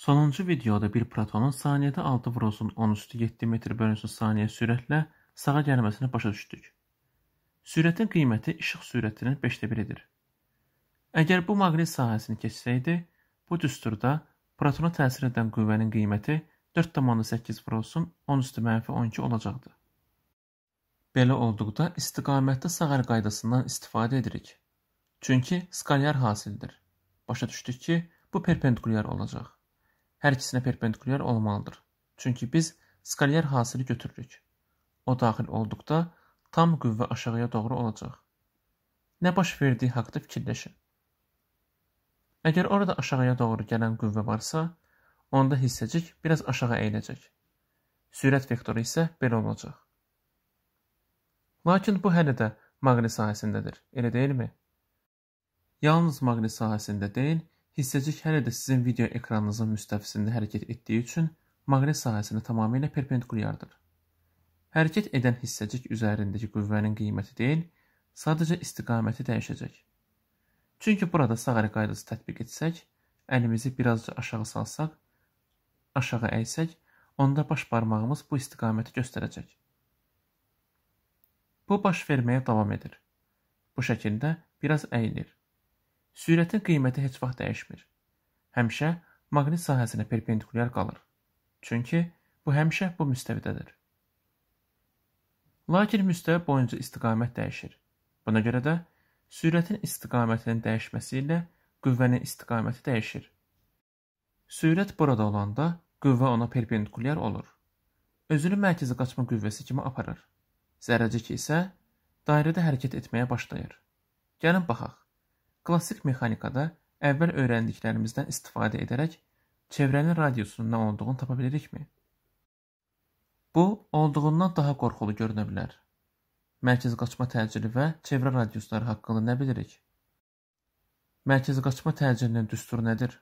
Sonuncu videoda bir protonun saniyədə 6 vurulsun 13.7 m/saniyə sürətlə sağa gəlməsini başa düşdük. Sürətin qiyməti işıq sürətinin 5də 1-idir. Əgər bu maqnit sahəsini keçsəydi, bu düsturda protona təsir edən qüvvənin qiyməti 4.8 vurulsun 13-12 olacaqdı. Belə olduqda istiqamətdə sağ əl qaydasından istifadə edirik. Çünki skalyar hasildir. Başa düşdük ki, bu perpendikulyar olacaq hər ikisinə perpendikulyar olmalıdır. Çünki biz skalyar hasili götürürük. O daxil olduqda tam qüvvə aşağıya doğru olacaq. Nə baş verdiyi haqqda fikirləşin. Əgər orada aşağıya doğru gələn qüvvə varsa, onda hissəcik biraz aşağı əyiləcək. Sürət vektoru isə belə olacaq. Lakin bu hələ də maqni sahəsindədir, elə deyilmi? Yalnız maqni sahəsində deyil, hissəcik hələ də sizin video ekranınızın müstəvisində hərəkət etdiyi üçün maqnit sahəsinə tamamilə perpendikulyardır. Hərəkət edən hissəcik üzərindəki qüvvənin qiyməti deyil, sadəcə istiqaməti dəyişəcək. Çünki burada sağ əl qaydası tətbiq etsək, əlimizi birazca aşağı salsaq, aşağı əysək, onda baş barmağımız bu istiqaməti göstərəcək. Bu baş verməyə davam edir. Bu şəkildə biraz əyilir. Sürətin qiyməti heç vaxt dəyişmir, həmişə maqnit sahəsinə perpendikulyar qalır, çünki bu həmişə bu müstəvidədir. Lakin müstəvi boyunca istiqamət dəyişir. Buna görə də sürətin istiqamətinin dəyişməsi ilə qüvvənin istiqaməti dəyişir. Sürət burada olanda qüvvə ona perpendikulyar olur. Özünü mərkəzi qaçma qüvvəsi kimi aparır. Zərrəcik isə dairədə hərəkət etməyə başlayır. Gəlin baxaq. Klassik mexanikada əvvəl öyrəndiklərimizdən istifadə edərək çevrənin radiusunun nə olduğunu tapa bilirikmi? Bu, olduğundan daha qorxulu görünə bilər. Mərkəz qaçma təcili və çevrə radiusları haqqında nə bilirik? Mərkəz qaçma təcilinin düsturu nədir?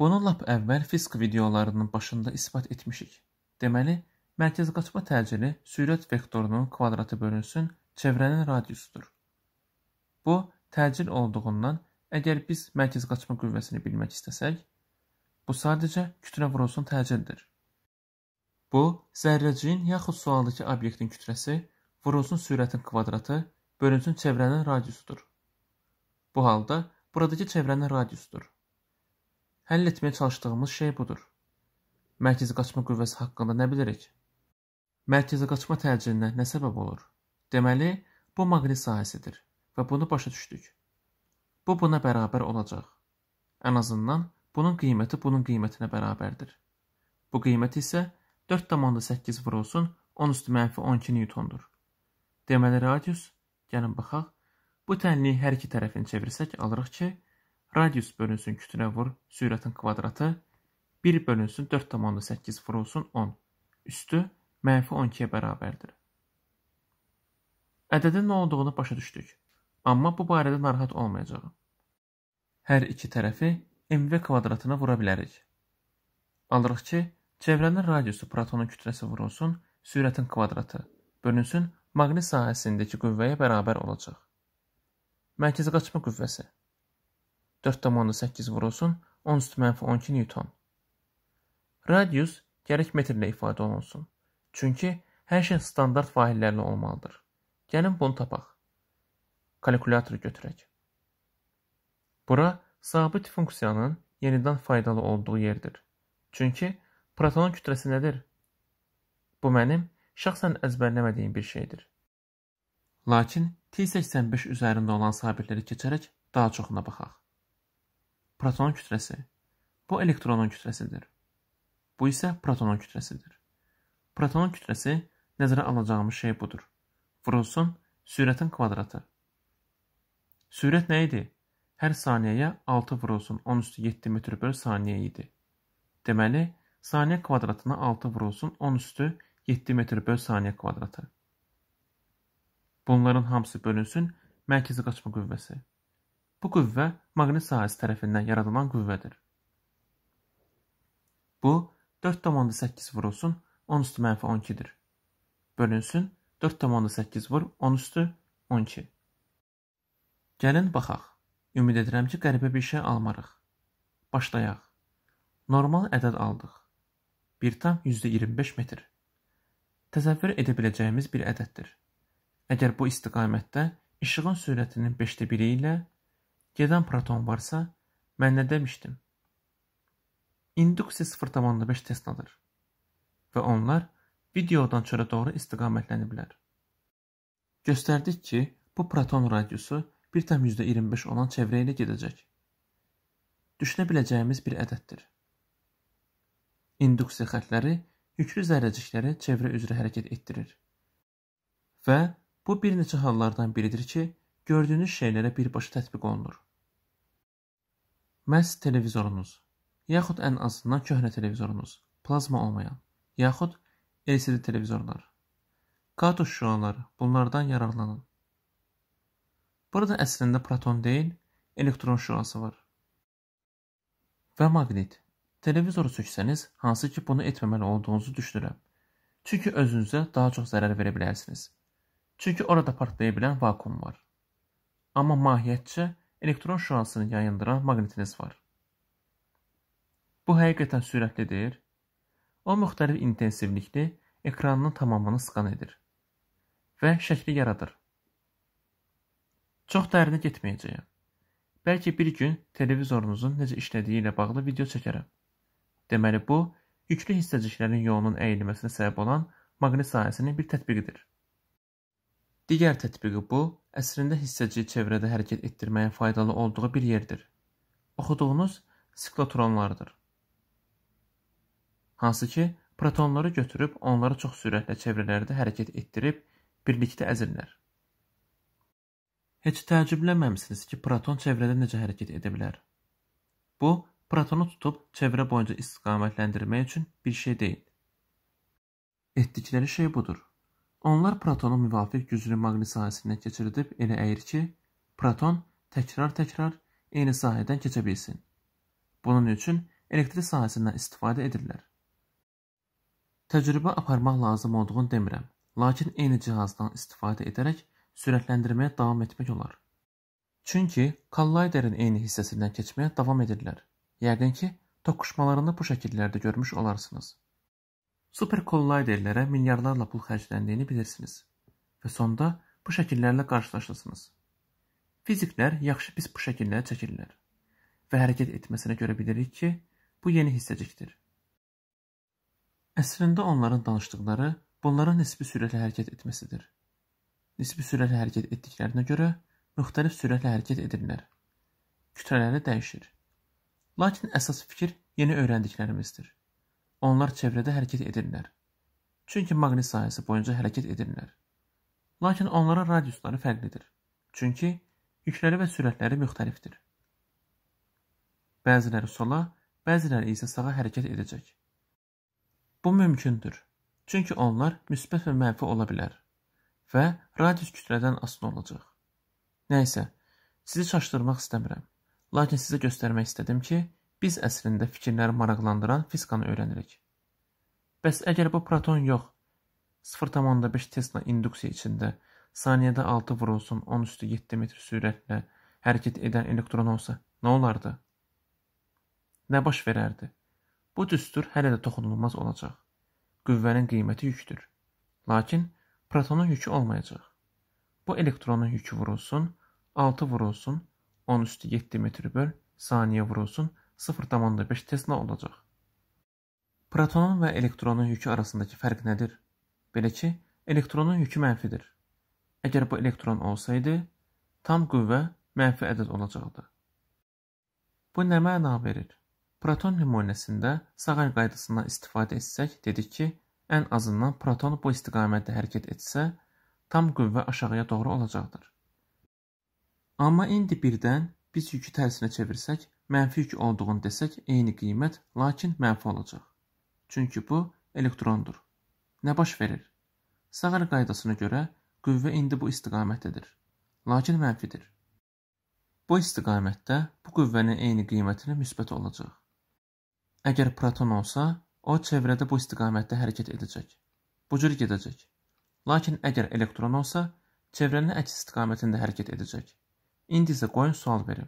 Bunu lap əvvəl fisk videolarının başında isbat etmişik. Deməli, mərkəz qaçma təcili sürət vektorunun kvadratı bölünsün çevrənin radiusudur. Bu, təcil olduğundan əgər biz mərkəz qaçma qüvvəsini bilmək istəsək, bu sadəcə kütlə vurulsun təcildir. Bu, zərrəciyin yaxud sualdakı obyektin kütləsi, vurulsun sürətin kvadratı, bölünsün çevrənin radiusudur. Bu halda buradakı çevrənin radiusudur. Həll etməyə çalışdığımız şey budur. Mərkəzi qaçma qüvvəsi haqqında nə bilirik? Mərkəzi qaçma təcrinə nə səbəb olur? Deməli, bu maqnit sahəsidir və bunu başa düşdük. Bu buna bərabər olacaq. Ən azından bunun qiyməti bunun qiymətinə bərabərdir. Bu qiymət isə 4,8 vurulsun 10 üstü mənfi 12 newtondur. Deməli radius, gəlin baxaq, bu tənliyi hər iki tərəfini çevirsək alırıq ki, radius bölünsün kütünə vur sürətin kvadratı 1 bölünsün 4,8 vurulsun 10 üstü mənfi 12-yə bərabərdir. Ədədin nə olduğunu başa düşdük. Amma bu barədə narahat olmayacağıq. Hər iki tərəfi mv kvadratına vura bilərik. Alırıq ki, çevrənin radiusu protonun kütləsi vurulsun, sürətin kvadratı bölünsün maqnit sahəsindəki qüvvəyə bərabər olacaq. Mərkəzi qaçma qüvvəsi 4,8 vurulsun 10 üstü mənfi 12 newton. Radius gərək metrlə ifadə olunsun. Çünki hər şey standart faillərlə olmalıdır. Gəlin bunu tapaq kalkulyator götürək. Bura sabit funksiyanın yenidən faydalı olduğu yerdir. Çünki protonun kütləsi nədir? Bu mənim şəxsən əzbərləmədiyim bir şeydir. Lakin T85 üzərində olan sabitləri keçərək daha çoxuna baxaq. Proton kütləsi. Bu elektronun kütləsidir. Bu isə protonun kütləsidir. Protonun kütləsi nəzərə alacağımız şey budur. Vurulsun sürətin kvadratı. Sürət nə idi? Hər saniyəyə 6 vurulsun 10 üstü 7 metr böl saniyə idi. Deməli, saniyə kvadratına 6 vurulsun 10 üstü 7 metr böl saniyə kvadratı. Bunların hamısı bölünsün mərkəzi qaçma qüvvəsi. Bu qüvvə maqnit sahəsi tərəfindən yaradılan qüvvədir. Bu, 4,8 vurulsun 10 üstü mənfi 12-dir. Bölünsün 4,8 vur 10 üstü 12. Gəlin baxaq. Ümid edirəm ki, qəribə bir şey almarıq. Başlayaq. Normal ədəd aldıq. 1,25 metr. Təsəvvür edə biləcəyimiz bir ədəddir. Əgər bu istiqamətdə işığın sürətinin 5də biri ilə gedən proton varsa, mən nə demişdim? İnduksiya 0.5 Tesladır və onlar videodan çölə doğru istiqamətləniblər. Göstərdik ki, bu proton radiusu 1,25 olan çevrə ilə gedəcək. Düşünə biləcəyimiz bir ədəddir. İnduksiya xətləri yüklü zərrəcikləri çevrə üzrə hərəkət etdirir. Və bu bir neçə hallardan biridir ki, gördüyünüz şeylərə birbaşa tətbiq olunur. Məhz televizorunuz, yaxud ən azından köhnə televizorunuz, plazma olmayan, yaxud LCD televizorlar, qatuş şüaları bunlardan yararlanın. Burada əslində proton deyil, elektron şüası var. Və maqnit. Televizoru söksəniz, hansı ki bunu etməməli olduğunuzu düşünürəm. Çünki özünüzə daha çox zərər verə bilərsiniz. Çünki orada partlaya bilən vakuum var. Amma mahiyyətcə elektron şüasını yayındıran maqnitiniz var. Bu həqiqətən sürətlidir. O müxtəlif intensivlikli ekranının tamamını skan edir və şəkli yaradır. Çox dərinə getməyəcəyəm. Bəlkə bir gün televizorunuzun necə işlədiyi ilə bağlı video çəkərəm. Deməli bu, yüklü hissəciklərin yoğunun əyilməsinə səbəb olan maqnit sahəsinin bir tətbiqidir. Digər tətbiqi bu, əslində hissəciyi çevrədə hərəkət etdirməyin faydalı olduğu bir yerdir. Oxuduğunuz siklotronlardır. Hansı ki, protonları götürüb onları çox sürətlə çevrələrdə hərəkət etdirib birlikdə əzirlər. Heç təəccüblənməmisiniz ki, proton çevrədə necə hərəkət edə bilər. Bu, protonu tutub çevrə boyunca istiqamətləndirmək üçün bir şey deyil. Etdikləri şey budur. Onlar protonu müvafiq güclü maqnit sahəsindən keçirdib elə əyir ki, proton təkrar-təkrar eyni sahədən keçə bilsin. Bunun üçün elektrik sahəsindən istifadə edirlər. Təcrübə aparmaq lazım olduğunu demirəm, lakin eyni cihazdan istifadə edərək sürətləndirməyə davam etmək olar. Çünki kollaiderin eyni hissəsindən keçməyə davam edirlər. Yəqin ki, toqquşmalarını bu şəkillərdə görmüş olarsınız. Super kollaiderlərə milyarlarla pul xərcləndiyini bilirsiniz və sonda bu şəkillərlə qarşılaşırsınız. Fiziklər yaxşı pis bu şəkilləri çəkirlər və hərəkət etməsinə görə bilirik ki, bu yeni hissəcikdir. Əslində onların danışdıqları bunların nisbi sürətlə hərəkət etməsidir nisbi sürətlə hərəkət etdiklərinə görə müxtəlif sürətlə hərəkət edirlər. Kütlələri dəyişir. Lakin əsas fikir yeni öyrəndiklərimizdir. Onlar çevrədə hərəkət edirlər. Çünki maqnit sahəsi boyunca hərəkət edirlər. Lakin onların radiusları fərqlidir. Çünki yükləri və sürətləri müxtəlifdir. Bəziləri sola, bəziləri isə sağa hərəkət edəcək. Bu mümkündür. Çünki onlar müsbət və mənfi ola bilər və radius kütlədən asılı olacaq. Nə isə, sizi çaşdırmaq istəmirəm. Lakin sizə göstərmək istədim ki, biz əslində fikirləri maraqlandıran fizikanı öyrənirik. Bəs əgər bu proton yox, 0,5 Tesla induksiya içində saniyədə 6 vurulsun 10 üstü 7 metr sürətlə hərəkət edən elektron olsa, nə olardı? Nə baş verərdi? Bu düstur hələ də toxunulmaz olacaq. Qüvvənin qiyməti yüktür. Lakin Protonun yükü olmayacaq. Bu elektronun yükü vurulsun, 6 vurulsun, 10 üstü 7 metr böl, saniyə vurulsun, 0,5 tesla olacaq. Protonun və elektronun yükü arasındakı fərq nədir? Belə ki, elektronun yükü mənfidir. Əgər bu elektron olsaydı, tam qüvvə mənfi ədəd olacaqdı. Bu nə məna verir? Proton nümunəsində sağal qaydasından istifadə etsək, dedik ki, Ən azından proton bu istiqamətdə hərəkət etsə, tam qüvvə aşağıya doğru olacaqdır. Amma indi birdən biz yükü tərsinə çevirsək, mənfi yük olduğunu desək, eyni qiymət, lakin mənfi olacaq. Çünki bu elektrondur. Nə baş verir? Sağır qaydasına görə qüvvə indi bu istiqamətdədir, lakin mənfidir. Bu istiqamətdə bu qüvvənin eyni qiymətini müsbət olacaq. Əgər proton olsa, O çevrədə bu istiqamətdə hərəkət edəcək. Bu cür gedəcək. Lakin əgər elektron olsa, çevrənin əks istiqamətində hərəkət edəcək. İndi isə qoyun sual verim.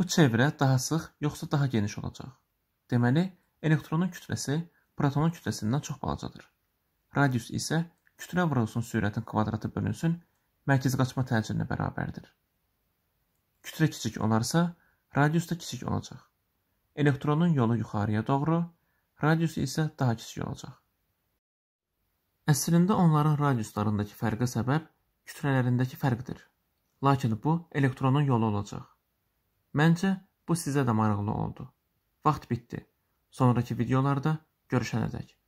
Bu çevrə daha sıx, yoxsa daha geniş olacaq? Deməli, elektronun kütləsi protonun kütləsindən çox balacadır. Radius isə kütlə vurulsun sürətin kvadratı bölünsün mərkəzi qaçma təcrinə bərabərdir. Kütlə kiçik olarsa, radius da kiçik olacaq. Elektronun yolu yuxarıya doğru, radiusu isə daha kiçik olacaq. Əslində onların radiuslarındakı fərqə səbəb kütlələrindəki fərqdir. Lakin bu elektronun yolu olacaq. Məncə bu sizə də maraqlı oldu. Vaxt bitdi. Sonrakı videolarda görüşənədək.